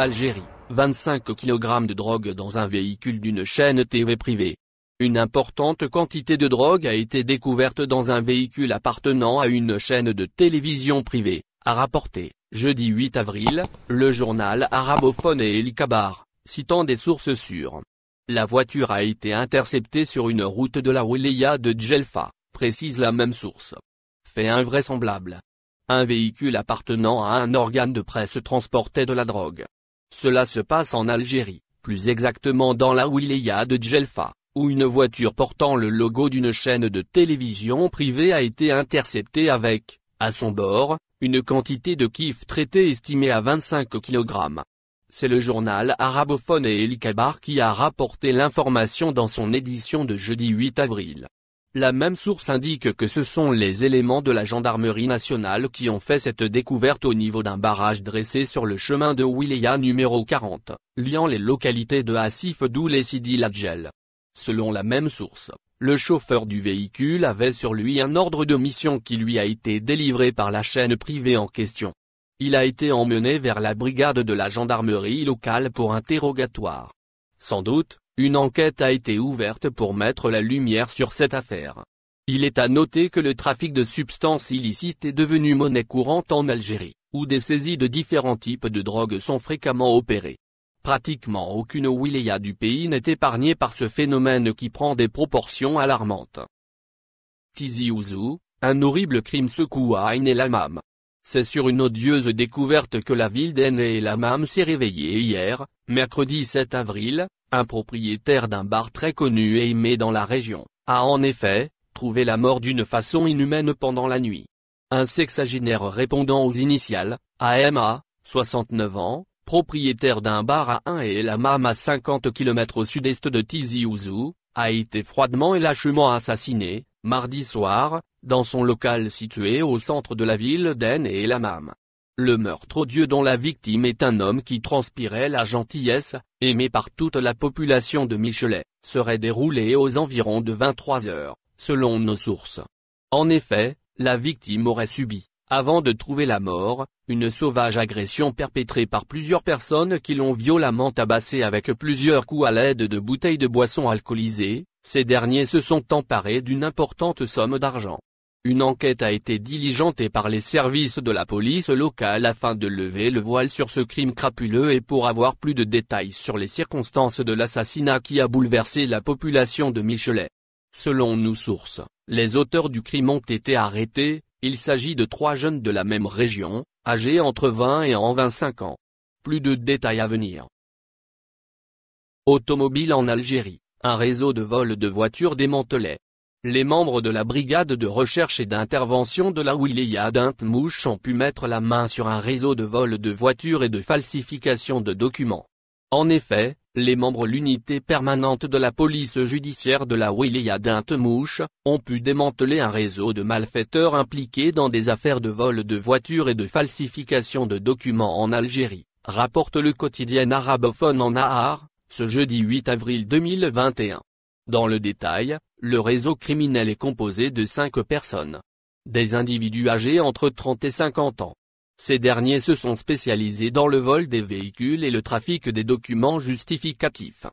Algérie, 25 kg de drogue dans un véhicule d'une chaîne TV privée. Une importante quantité de drogue a été découverte dans un véhicule appartenant à une chaîne de télévision privée, a rapporté, jeudi 8 avril, le journal arabophone et El citant des sources sûres. La voiture a été interceptée sur une route de la Wilaya de Djelfa, précise la même source. Fait invraisemblable. Un véhicule appartenant à un organe de presse transportait de la drogue. Cela se passe en Algérie, plus exactement dans la wilaya de Djelfa, où une voiture portant le logo d'une chaîne de télévision privée a été interceptée avec, à son bord, une quantité de kif traité estimée à 25 kg. C'est le journal arabophone El Kabar qui a rapporté l'information dans son édition de jeudi 8 avril. La même source indique que ce sont les éléments de la gendarmerie nationale qui ont fait cette découverte au niveau d'un barrage dressé sur le chemin de Wilaya numéro 40, liant les localités de Assif Doul et Sidi Ladjel. Selon la même source, le chauffeur du véhicule avait sur lui un ordre de mission qui lui a été délivré par la chaîne privée en question. Il a été emmené vers la brigade de la gendarmerie locale pour interrogatoire. Sans doute, une enquête a été ouverte pour mettre la lumière sur cette affaire. Il est à noter que le trafic de substances illicites est devenu monnaie courante en Algérie, où des saisies de différents types de drogues sont fréquemment opérées. Pratiquement aucune wilaya du pays n'est épargnée par ce phénomène qui prend des proportions alarmantes. Tizi Ouzou, un horrible crime secoua Ain el c'est sur une odieuse découverte que la ville denné et la MAM s'est réveillée hier, mercredi 7 avril, un propriétaire d'un bar très connu et aimé dans la région, a en effet, trouvé la mort d'une façon inhumaine pendant la nuit. Un sexagénaire répondant aux initiales, AMA, 69 ans, propriétaire d'un bar à 1 et la MAM à 50 km au sud-est de Tizi Ouzou, a été froidement et lâchement assassiné, mardi soir, dans son local situé au centre de la ville d'Ain et Lamam, Le meurtre odieux dont la victime est un homme qui transpirait la gentillesse, aimé par toute la population de Michelet, serait déroulé aux environs de 23 heures, selon nos sources. En effet, la victime aurait subi, avant de trouver la mort, une sauvage agression perpétrée par plusieurs personnes qui l'ont violemment tabassé avec plusieurs coups à l'aide de bouteilles de boissons alcoolisées, ces derniers se sont emparés d'une importante somme d'argent. Une enquête a été diligentée par les services de la police locale afin de lever le voile sur ce crime crapuleux et pour avoir plus de détails sur les circonstances de l'assassinat qui a bouleversé la population de Michelet. Selon nos sources, les auteurs du crime ont été arrêtés, il s'agit de trois jeunes de la même région, âgés entre 20 et en 25 ans. Plus de détails à venir. Automobile en Algérie, un réseau de vols de voitures démantelé. Les membres de la brigade de recherche et d'intervention de la Wilaya d'Intmouche ont pu mettre la main sur un réseau de vols de voitures et de falsification de documents. En effet, les membres l'unité permanente de la police judiciaire de la wilaya d'Intemouche, ont pu démanteler un réseau de malfaiteurs impliqués dans des affaires de vol de voitures et de falsification de documents en Algérie, rapporte le quotidien arabophone en Ahar, ce jeudi 8 avril 2021. Dans le détail, le réseau criminel est composé de cinq personnes. Des individus âgés entre 30 et 50 ans, ces derniers se sont spécialisés dans le vol des véhicules et le trafic des documents justificatifs.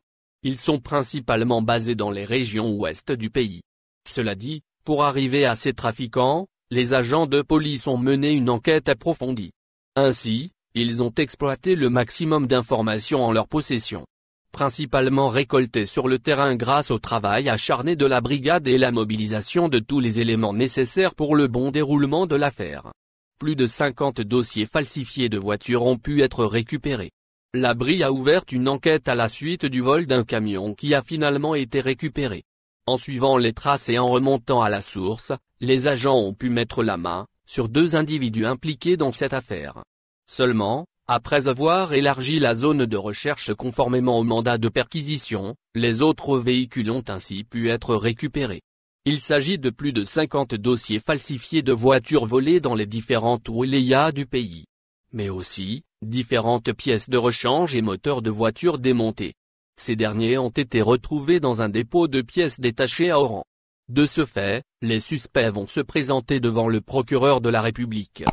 Ils sont principalement basés dans les régions ouest du pays. Cela dit, pour arriver à ces trafiquants, les agents de police ont mené une enquête approfondie. Ainsi, ils ont exploité le maximum d'informations en leur possession. Principalement récoltées sur le terrain grâce au travail acharné de la brigade et la mobilisation de tous les éléments nécessaires pour le bon déroulement de l'affaire plus de 50 dossiers falsifiés de voitures ont pu être récupérés. La BRI a ouvert une enquête à la suite du vol d'un camion qui a finalement été récupéré. En suivant les traces et en remontant à la source, les agents ont pu mettre la main, sur deux individus impliqués dans cette affaire. Seulement, après avoir élargi la zone de recherche conformément au mandat de perquisition, les autres véhicules ont ainsi pu être récupérés. Il s'agit de plus de 50 dossiers falsifiés de voitures volées dans les différentes wilayas du pays. Mais aussi, différentes pièces de rechange et moteurs de voitures démontés. Ces derniers ont été retrouvés dans un dépôt de pièces détachées à Oran. De ce fait, les suspects vont se présenter devant le procureur de la République.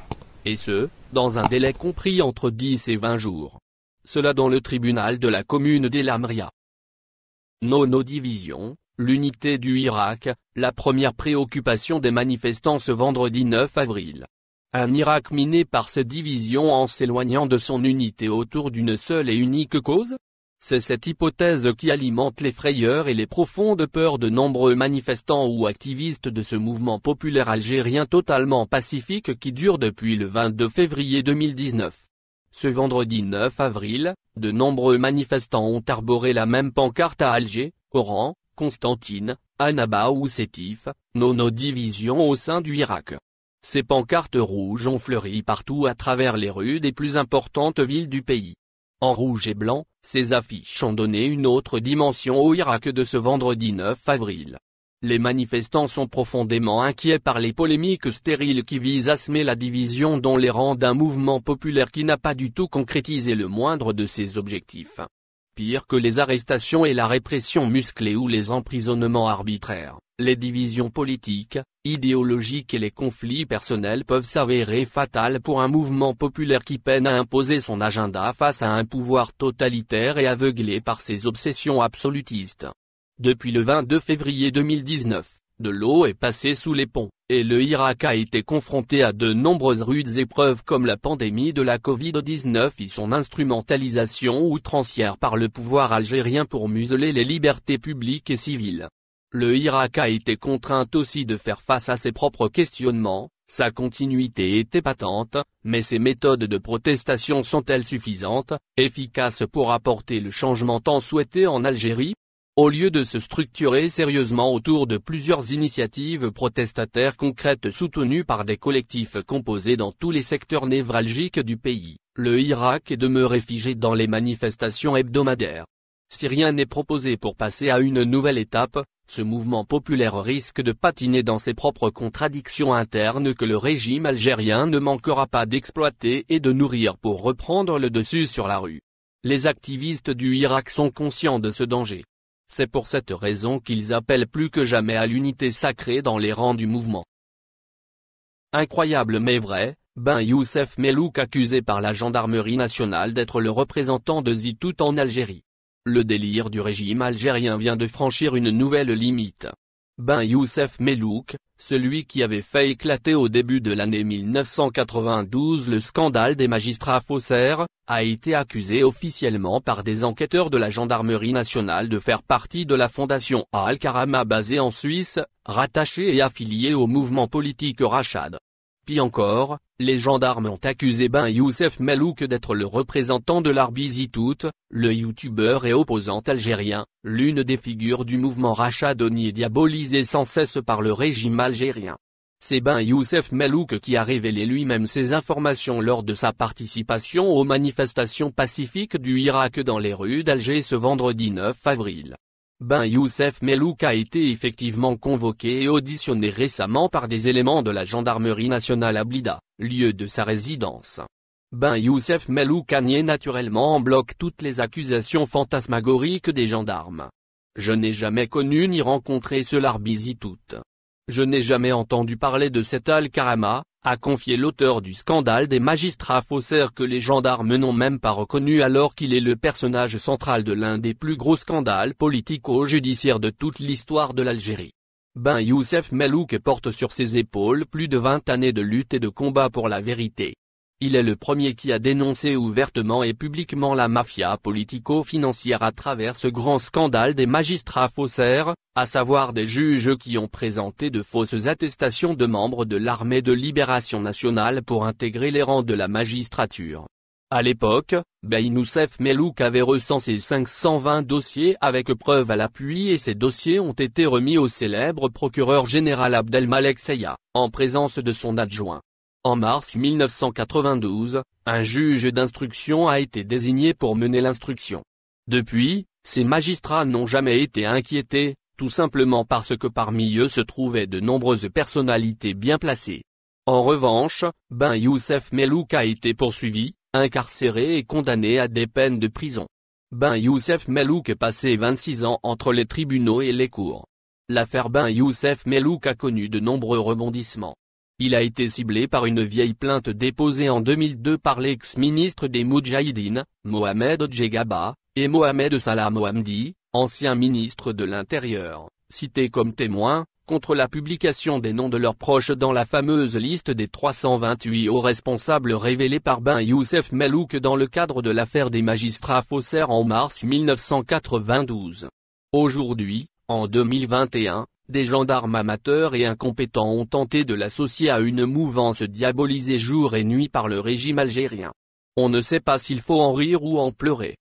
Et ce, dans un délai compris entre 10 et 20 jours. Cela dans le tribunal de la commune d'Elamria. Nono Division, L'unité du Irak, la première préoccupation des manifestants ce vendredi 9 avril. Un Irak miné par ses divisions en s'éloignant de son unité autour d'une seule et unique cause C'est cette hypothèse qui alimente les frayeurs et les profondes peurs de nombreux manifestants ou activistes de ce mouvement populaire algérien totalement pacifique qui dure depuis le 22 février 2019. Ce vendredi 9 avril, de nombreux manifestants ont arboré la même pancarte à Alger, Oran, Constantine, Anaba ou Sétif, non nos divisions au sein du Irak. Ces pancartes rouges ont fleuri partout à travers les rues des plus importantes villes du pays. En rouge et blanc, ces affiches ont donné une autre dimension au Irak de ce vendredi 9 avril. Les manifestants sont profondément inquiets par les polémiques stériles qui visent à semer la division dans les rangs d'un mouvement populaire qui n'a pas du tout concrétisé le moindre de ses objectifs. Pire que les arrestations et la répression musclée ou les emprisonnements arbitraires, les divisions politiques, idéologiques et les conflits personnels peuvent s'avérer fatales pour un mouvement populaire qui peine à imposer son agenda face à un pouvoir totalitaire et aveuglé par ses obsessions absolutistes. Depuis le 22 février 2019, de l'eau est passée sous les ponts, et le Irak a été confronté à de nombreuses rudes épreuves comme la pandémie de la Covid-19 et son instrumentalisation outrancière par le pouvoir algérien pour museler les libertés publiques et civiles. Le Irak a été contraint aussi de faire face à ses propres questionnements, sa continuité était patente, mais ses méthodes de protestation sont-elles suffisantes, efficaces pour apporter le changement tant souhaité en Algérie au lieu de se structurer sérieusement autour de plusieurs initiatives protestataires concrètes soutenues par des collectifs composés dans tous les secteurs névralgiques du pays, le Irak est demeuré figé dans les manifestations hebdomadaires. Si rien n'est proposé pour passer à une nouvelle étape, ce mouvement populaire risque de patiner dans ses propres contradictions internes que le régime algérien ne manquera pas d'exploiter et de nourrir pour reprendre le dessus sur la rue. Les activistes du Irak sont conscients de ce danger. C'est pour cette raison qu'ils appellent plus que jamais à l'unité sacrée dans les rangs du mouvement. Incroyable mais vrai, Ben Youssef Melouk accusé par la gendarmerie nationale d'être le représentant de Zitout en Algérie. Le délire du régime algérien vient de franchir une nouvelle limite. Ben Youssef Melouk, celui qui avait fait éclater au début de l'année 1992 le scandale des magistrats faussaires, a été accusé officiellement par des enquêteurs de la gendarmerie nationale de faire partie de la fondation Al-Karama basée en Suisse, rattachée et affiliée au mouvement politique Rachad. Puis encore, les gendarmes ont accusé Ben Youssef Melouk d'être le représentant de l'Arbizitout, le youtubeur et opposant algérien, l'une des figures du mouvement Rachadoni diabolisé sans cesse par le régime algérien. C'est Ben Youssef Melouk qui a révélé lui-même ces informations lors de sa participation aux manifestations pacifiques du Irak dans les rues d'Alger ce vendredi 9 avril. Ben Youssef Melouk a été effectivement convoqué et auditionné récemment par des éléments de la gendarmerie nationale à Blida, lieu de sa résidence. Ben Youssef Melouk a nié naturellement en bloc toutes les accusations fantasmagoriques des gendarmes. Je n'ai jamais connu ni rencontré ce larbizi je n'ai jamais entendu parler de cet Al-Karama, a confié l'auteur du scandale des magistrats faussaires que les gendarmes n'ont même pas reconnu alors qu'il est le personnage central de l'un des plus gros scandales politico-judiciaires de toute l'histoire de l'Algérie. Ben Youssef Melouk porte sur ses épaules plus de vingt années de lutte et de combat pour la vérité. Il est le premier qui a dénoncé ouvertement et publiquement la mafia politico-financière à travers ce grand scandale des magistrats faussaires, à savoir des juges qui ont présenté de fausses attestations de membres de l'armée de libération nationale pour intégrer les rangs de la magistrature. À l'époque, Beynoussef Melouk avait recensé 520 dossiers avec preuve à l'appui et ces dossiers ont été remis au célèbre procureur général Abdelmalek Seya, en présence de son adjoint. En mars 1992, un juge d'instruction a été désigné pour mener l'instruction. Depuis, ces magistrats n'ont jamais été inquiétés, tout simplement parce que parmi eux se trouvaient de nombreuses personnalités bien placées. En revanche, Ben Youssef Melouk a été poursuivi, incarcéré et condamné à des peines de prison. Ben Youssef Melouk est passé 26 ans entre les tribunaux et les cours. L'affaire Ben Youssef Melouk a connu de nombreux rebondissements. Il a été ciblé par une vieille plainte déposée en 2002 par l'ex-ministre des Moudjahidines, Mohamed Djegaba, et Mohamed Salah Mohamdi, ancien ministre de l'Intérieur, cité comme témoin, contre la publication des noms de leurs proches dans la fameuse liste des 328 hauts responsables révélés par Ben Youssef Melouk dans le cadre de l'affaire des magistrats faussaires en mars 1992. Aujourd'hui, en 2021, des gendarmes amateurs et incompétents ont tenté de l'associer à une mouvance diabolisée jour et nuit par le régime algérien. On ne sait pas s'il faut en rire ou en pleurer.